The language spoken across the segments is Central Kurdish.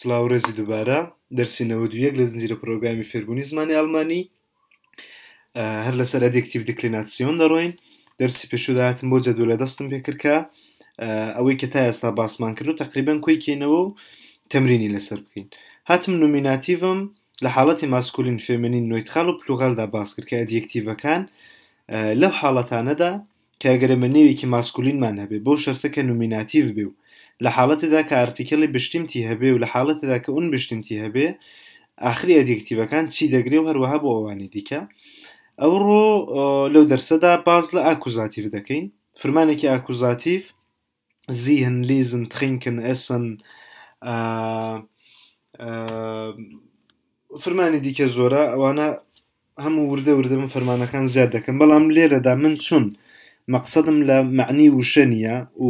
سلااوڕێزی دووبارە دەرسی نەوە دویەک لە زنجیرە پرۆگرامی فێربوونی زمانی ئەلمانی هەر لەسەر ئەدیکتیو دکلیناتسیۆن دەڕۆین دەرسی پێشوداهاتم بۆ جەدو لە دەستم پێکردکە ئەوەی کە تا ئێستا باسمانکردن و تقریبان کۆی کێنەوە و تەمرینی لەسەر بکەین هاتم نومیناتیڤم لە حاڵەتی ماسکولین فێمنین نوۆیتخال و پلوغالدا باس کردکە ئەدیکتیڤەکان لەو حاڵەتانەدا کەگەرە من نێوێکی ماسکولینمان هەبێ بۆ شەرتەکە نومیناتیڤ بێ و لە حاڵەتدا کە ئارتیکەڵی بشتیمتی هەبێ و لە حاڵەتدا کە ئون بشتیمتی هەبێ آخری ئەدیکتیبەکان چی دەگرێ و هەروەها بۆ ئەوانی دیکە ئەو ڕۆ لەو دەرسەدا باز لە ئاکوزاتیف دەکەین فرمانێکی ئاکوزاتیف زیهن لیزن تخینکن ئەسن فرمانی دیکە زۆرە ئەوانە هەموو وردە وردە من فەرمانەکان زیاد دەکەم بەڵام لێرەدا من چون مەقصدم لە معنی وشە نیە و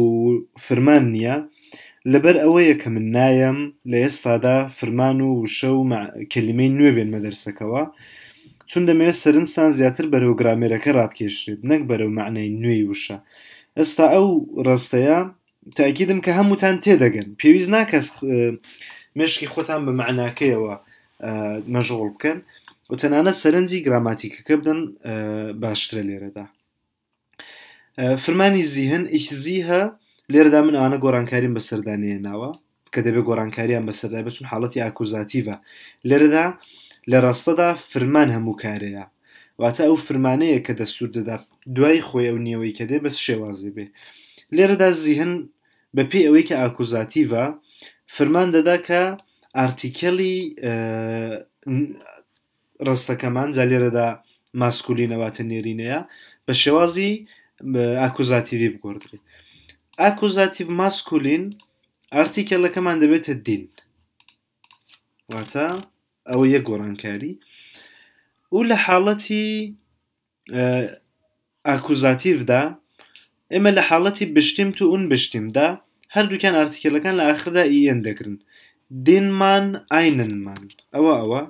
فرمان نییە لەبەر ئەوەیە کە من نایم لە ئێستادا فرمان و وشە و کللیمەی نوێ بێن مەدەرسەکەەوە چون دەمەوێت سەرنجستان زیاتر بەرەو گرامێرەکە ڕابکێشێت نەک بەرەو معنەی نوێی وشە ئێستا ئەو ڕستەیە تاکیدم کە هەمووتان تێدەگەن پێویست ناکەس مشکی خۆتان بە معناکەیەوە مەژغڵ بکەن و تەنانە سەرنجی گراماتیکەکە بدەن باشترە لێرەدا فرمانی زیهن ئیشزیهە لێرەدا من ئانە گۆڕانکاریم بەسەردانێ ناوە کە دەبێت گۆڕانکاریان بەسەردا بچون حاڵەتی ئاکوزاتیڤە لێرەدا لە ڕاستەدا فرمان هەموو کارەیە واتە ئەو فرمانەیە کە دەستور دەدا دوای خۆی ئەو نیەوەی کە دێ بەس شێوازی بێ لێرەدا زیهن بە پێی ئەوەی کە ئاکوزاتیڤە فرمان دەدا کە ئارتیکەلی ڕستەکەمان جا لێرەدا ماسکولینەواتە نێرینەیە بە شێوازی ئاکوزاتیوی بگۆدرێت ئاکوزاتیڤ ماسکولین ئارتیکەلەکەمان دەبێتە دین واتە ئەوە یەک گۆڕانکاری و لە حاڵەتی ئاکوزاتیڤدا ئێمە لە حاڵەتی بشتیم تو اون بشتیمدا هەردووکیان ئارتیکلەکان لە ئاخردا ئیەن دەکردن دینمان ئایننمان ئەوە ئەوە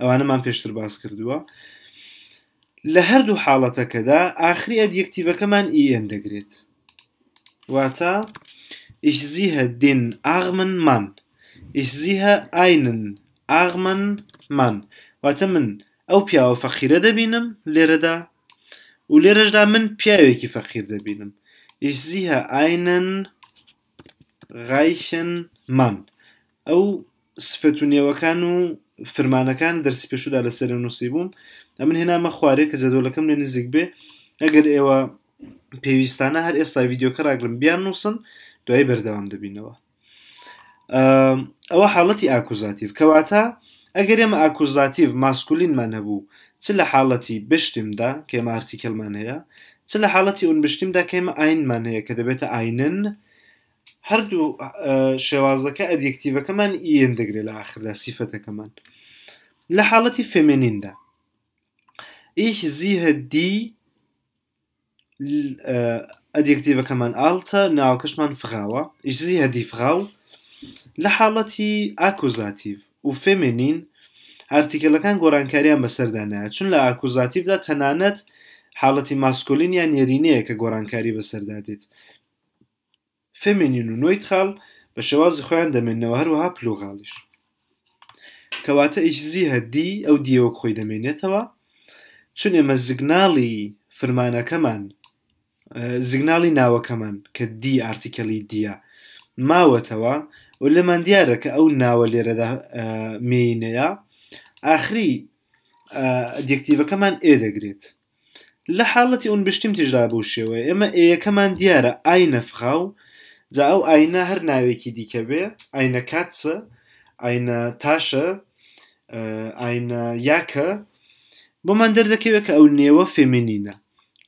ئەوانەمان پێشتر باس کردووە لە هەردوو حاڵەتەکەدا ئاخری ئەدیەکتیڤەکەمان ئیەن دەگرێت واتە ئیشزیهە دین ئاغمن مان ئیشزیهە ئاینن ئاغمن مان واتە من ئەو پیاوە فەخیرە دەبینم لێرەدا و لێرەشدا من پیاوێکی فەقیر دەبینم ئیشزیهە ئاینن غایشن مان ئەو سفتونێوەکان و فرمانەکان دەرسی پێشودا لەسەر نووسی بووم ئە من هێنامە خوارێک کە زەدۆلەکەم لە نزیک بێ ئەگەر ئێوە پێویستانە هەر ئێستا یددیوکە راگرم بیان نووسن دوای بەردەوام دەبینەوە ئەوە حاڵەتی ئاکوزاتیف کەواتە ئەگەر ئێمە ئاکوزاتیف ماسکولینمان هەبوو چ لە حاڵەتی بشتیمدا کێمە ئارتیکلمان هەیە چ لە حاڵەتی ئون بشتیمدا کێمە ئاینمان هەیە کە دەبێتە ئاینن هەردوو شێوازەکە ئەدیکتیڤەکەمان ئیەن دەگرێت لە آخر لە سیفەتەکەمان لە حاڵەتی فێمێنیندا ئیهزیهە دی ئەدیکتیبەکەمان ئالتە ناوکەشمان فغاوە ئیزی هەدیفغاو لە حاڵەتی ئاکوزاتیف و فێمێنین ئارتیکلەکان گۆرانکاریان بەسەردانایە چون لە ئاکوزاتیفدا تەنانەت حاڵەتی ماسکۆلین یان نێرینەیە کە گۆرانکاری بەسەردادێت فێمێنین و نوۆی خاڵ بە شێوازی خۆیان دەمێنەوە هەروەها پلوغاڵیش کەواتە ئیشزی هەدی ئەو دیەوە خۆی دەمێنێتەوە چون ئێمە زگناڵی فرمانەکەمان زیگناڵی ناوەکەمان کە دی ئارتیکەلی دیە ماوەتەوە و لەمان دیارە کە ئەو ناوە لێرەدا مینەیە ئاخری دیکتیڤەکەمان ئێدەگرێت لە حاڵەتی ئەوون بشتیم تیژدا بوو شێوە ئێمە ئەیەکەمان دیارە ئای نەفخاو جا ئەو ئاینە هەر ناوێکی دیکە بێ ئاینە کاتسە ئاینە تاشە ئاینە یاکە بۆمان دەردەکەوێت کە ئەو نێوە فێمینینە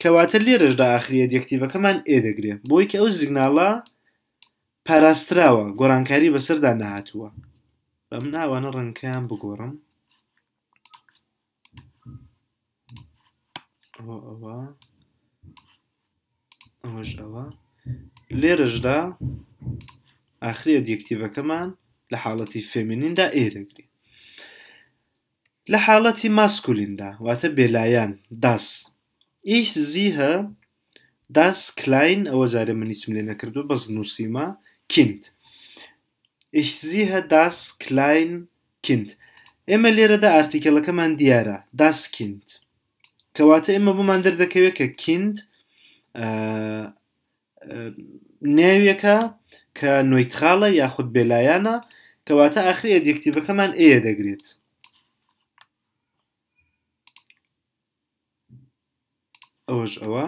کەواتە لێرەشدا ئاخریە دیکتیڤەکەمان ئێدەگرێ بۆی کە ئەو زیگناڵە پاراستراوە گۆرانکاری بەسەردا نهاتووە بەم ناوانە ڕنگکەیان بگۆڕم ئەوە ئەوەش ئەوە لێرەشدا ئاخریە دیکتیڤەکەمان لە حاڵەتی فێمینیندا ئێرەگری لە حاڵەتی ماسکولیندا واتە بێلایەن داس ich sehe das klein ئەوە زارە منیچم لێ نەکردو بەس نووسیمە kind ich sehe das klein kind ئێمە لێرەدا ئارتیکەڵەکەمان دیارە das kind کەواتە ئێمە بمان دەردەکەوێت کە kind ناویەکە کە نوۆیتخاڵە یاخود بێلایانە کەواتە ئاخری ئەدیکتیبەکەمان ئێە دەگرێت ئەوەش ئەوە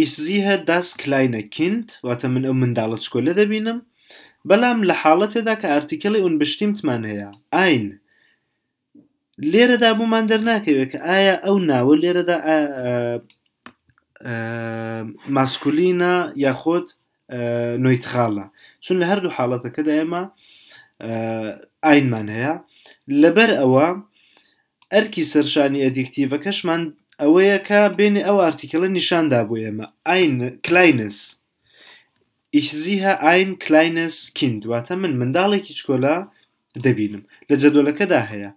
ئیسزیهە داس کللاینە کینند واتە من ئەو منداڵە چکۆلە دەبینم بەڵام لە حاڵەتێدا کە ئارتیکلی ئون بشتیمتمان هەیە ئاین لێرەدا بوومان دەرناکەوێت کە ئایا ئەو ناوە لێرەدا ماسکولینە یاخۆت نویتخاڵە چون لە هەردوو حاڵەتەکەدا ئێمە ئاینمان هەیە لەبەر ئەوە ئەرکی سەرشانی ئەدیکتیڤەکەشمان ئەوەیە کە بێنێ ئەو ئارتیکەڵە نیشاندا بۆ ئێمە ئاین کلاینس ئیشزیها ئاین کلاینس کین دواتە من منداڵێکی چکۆلا دەبینم لە جەدۆلەکەدا هەیە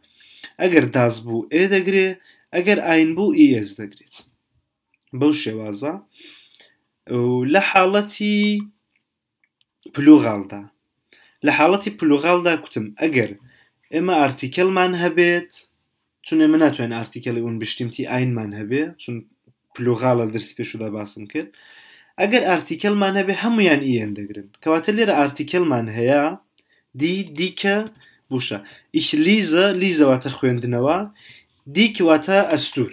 ئەگەر داز بوو ئێ دەگرێ ئەگەر ئاین بوو ئیس دەگرێت بەو شێوازە لە حاڵەتی پلوغاڵدا لە حاڵەتی پلوغاڵدا کوتم ئەگەر ئێمە ئارتیکلمان هەبێت چونێ من ناتوانین ئارتیکەڵی اون بشتیمتی ئاینمان هەبێ چون پلوغاڵە دەرسی پێشودا باسم کرد ئەگەر ئارتیکلمان هەبێ هەمویان ئیان دەگرن کەواتە لێرە ئارتیکلمان هەیە دی دیکە بوشە ئیش لیزە لیزەواتە خوێندنەوە دیکواتە ئەستور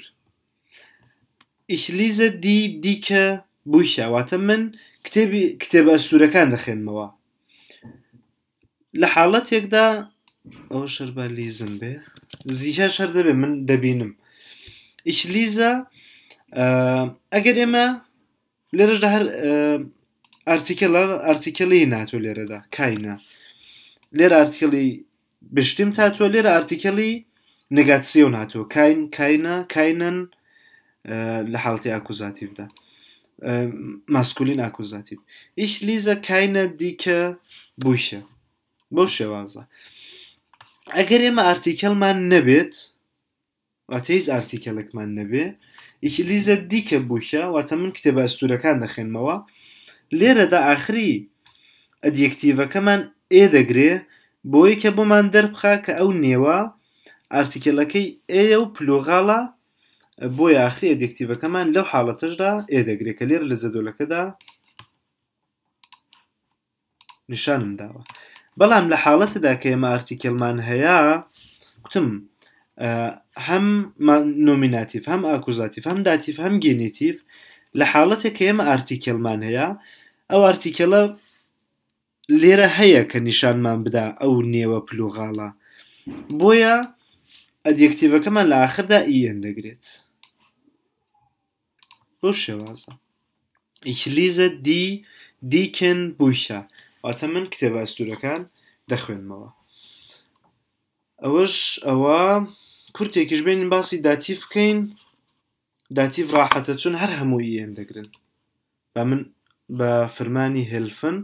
ئیشلیزە دی دیکە بوویشەواتە من کتێبی کتێبە ئەستورەکان دەخێنمەوە لە حاڵەتێکدا ئەو شەر بە لیزم بێ زیهە شەر دەبێ من دەبینم ئیش لیزە ئەگەر ئێمە لێرەشدا هەر ئارتیکەڵە ئارتیکەڵی ناتۆ لێرەدا کاینە لێرە ئارتیکەڵی بشتیم تاتوە لێرە ئارتیکەڵی نگاتسیۆ ناتۆ کاین کاینە کاینەن لە حڵتی ئاکوزاتیبدا ماسکولین ئاکوزاتیب ئیش لیزە کاینە دیکە بووشە بەو شێوازە. ئەگەر ئێمە ئارتیکلمان نەبێت واتەیز ئارتیکلەکمان نەبێ ئیکلیزە دیکە بووشە واتە من کتێبە ئەستورەکان دەخێنمەوە لێرەدا ئاخری ئەدیەکتیڤەکەمان ئێ دەگرێ بۆی کە بۆمان دەربخا کە ئەو نێوە ئارتیکلەکەی ئێە و پلۆغاڵە بۆ یاخری ئەدیکتیڤەکەمان لەو حاڵەتەشدا ئێ دەگرێت کە لێر لە زەدۆلەکەدا نیشانم داوە بەڵام لە حاڵەتدا کە ئێمە ئارتیکلمان هەیە قوتم هەم نۆمیناتیف هەم ئاکوزاتیف هەم داتیف هەم گێنێتیف لە حاڵەتێک کە ئێمە ئارتیکلمان هەیە ئەو ئارتیکەلە لێرە هەیە کە نیشانمان بدا ئەو نێوە پلوغاڵە بۆیە ئەدیکتیڤەکەمان لە ئاخردا ئیەن دەگرێت بۆ شێوازە ئیکلیزە دی دیکن بووشە واتە من کتێب ئەستورەکان دەخوێنمەوە ئەوەش ئەوە کورتێکیش بێنین باسی داتی بکەین داتی ڕاحەتە چون هەر هەمووی یان دەگرن با من بە فرمانی هلفن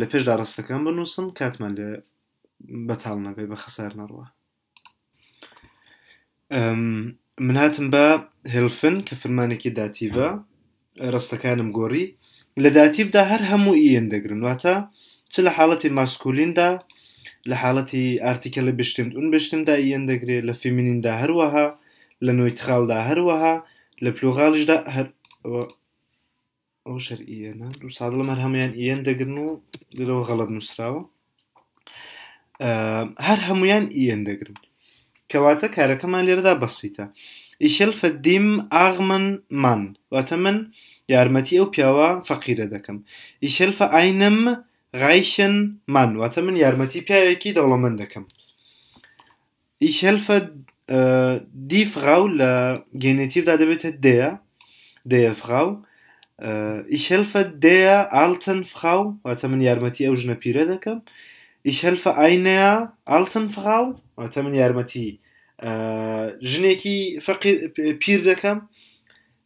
لە پێشدا ڕستەکان بنووسم کاتمان لە بەتاڵ نەبێ بە خەسار نەڕوە من هاتم بە هلفن کە فرمانێکی داتیڤە ڕستەکانم گۆڕی لە داتیفدا هەر هەموو ئیەن دەگرن واتە چ لە حاڵەتی ماسکولیندا لە حاڵەتی ئارتیکە لە بشتند اون بشتمدا ئیەن دەگرێت لە فیمینیندا هەروەها لە نوۆی تخاڵدا هەروەها لە پلوغاڵشدا هەر ئەو شەر ئیەنە دو ساڵ لەمەەر هەمویان ئیەن دەگرن و لەەوە غەڵت نووسراوە هەر هەمویان ئیەن دەگرن کەواتە کارەکەمان لێرەدا بەسیتە ئیشەل فەدیم ئاغمن مان واتە من یارمەتی ئەو پیاوە فەقیرە دەکەم ئیشلفە ئاینم غایشن من واتە من یارمەتی پیاوێکی دەوڵەمەند دەکەم ئیشلفە دیفغاو لە گێنێتیدا دەبێتە دەیە دەیەفغاو ئیشلفە دەیە ئالتن فخاو واتە من یارمەتی ئەو ژنە پیرە دەکەم ئیشلفە ئاینەیە ئالتن فغاو واتە من یارمەتی ژنێکی فەقیر پیر دەکەم.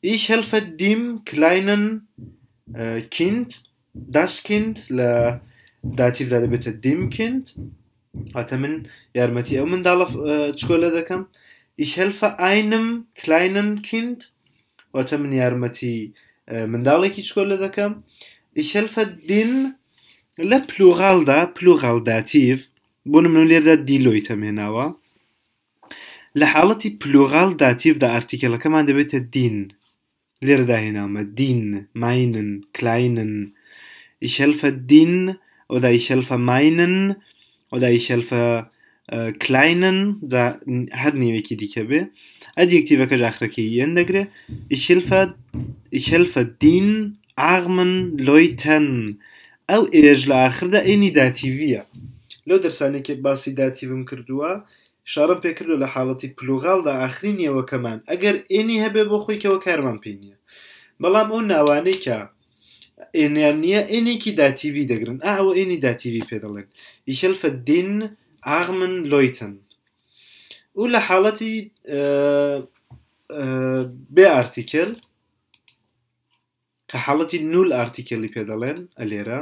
Ich helfe dem kleinen äh, Kind, das Kind, ل داتي ذلبت الدم كنت أتمن da auf من äh, Schule da دكم Ich helfe einem kleinen Kind وأتمن يرمتي من Schule da دكم Ich helfe den plural بلوغال plural بلوغال داتيف بون من لير دا دي لوي تمهناوا لحالتي بلوغال داتيف دا ارتيكل كمان دبيت الدين Lehre Name, din, meinen, kleinen. Ich helfe din oder ich helfe meinen oder ich helfe آه, kleinen da هر نوێکی دیکە بێ ئەد یەکتیبەکە ژاخرەکەی یەن دەگرێ ئیشلفە دین ئاغمن لۆیتەن ئەو ئێژ لە آخردا ئێنی داتیڤە لەو دەرسانێکی باسی داتیڤم کردووە شارم پێکردو لە حاڵەتی پلوغاڵدا ئاخرینیەوەکەمان ئەگەر ئێنی هەبێ بۆ خۆیکەوە کارمان پێ نیە بەڵام ئەو ناوانەی کە ئێنیان نییە ئێنێکی داتیوی دەگرن ئاوە ئێنی داتیوی پێ دەڵێن ئیشەلفە دین ئاغمن لۆیتن و لە حاڵەتی بێ ئارتیکل کە حاڵەتی نول ئارتیکلی پێ دەڵێن ئەلێرە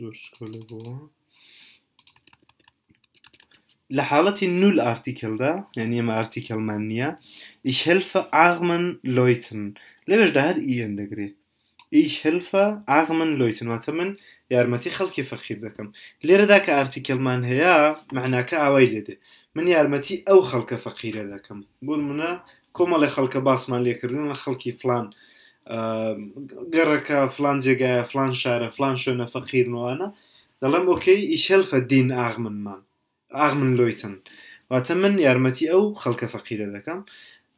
زۆر شکۆلە بووە لە حاڵەتی نول ئارتیکلدا یعنی ئمە ئارتیکلمان نییە ئیش هەلفە ئاغمن لۆیتن لەوێشدا هەر ئیەن دەگرێت ئیش هەلفە ئاغمن لۆیتن واتە من یارمەتی خەڵکی فەخیر دەکەم لێرەدا کە ئارتیکلمان هەیە معناکە ئاوای لێدێ من یارمەتی ئەو خەڵکە فەقیرە دەکەم بوون منە کۆمەڵی خەڵکە باسمان لێکردن لە خەڵکی فلان گەڕەکە فلان جێگایە فلان شارە فلان شوێنە فەقیرنوانە دەڵم ئۆکەی ئیشەلفە دین ئاغمنمان ئاغمن لۆیتن واتە من یارمەتی ئەو خەڵکە فەقیرە دەکەم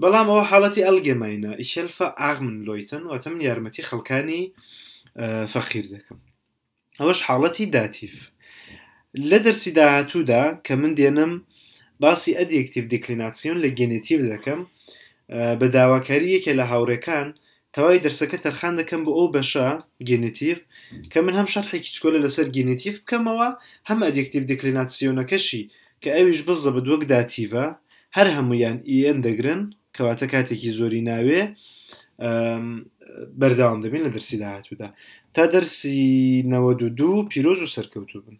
بەڵام ئەوە حاڵەتی ئەلگەماینە ئیشەلفە ئاغمن لۆیتن واتە من یارمەتی خەڵکانی فەقیر دەکەم ئەوەش حاڵەتی داتیف لە دەرسی داهاتوودا کە من دێنم باسی ئەدیکتیو دیکلیناسیۆن لە گەنێتیو دەکەم بە داواکاری یەکێ لە هاوڕەکان تەواوی دەرسەکە تەرخان دەکەم بۆ ئەو بەشە گێنتیف کە من هەم شەرحێکی چکۆلە لەسەر گێنتیف بکەمەوە هەم ئەدیکتیو دکلیناتسیۆنەکەشی کە ئەویش بزە بە دووەک داتیڤە هەر هەمویان ئیN دەگرن کەواتە کاتێکی زۆری ناوێ بەرداوام دەبین لە دەرسی داهاتوودا تا دەرسی نەوە دوو پیرۆز و سەرکەوتو بن.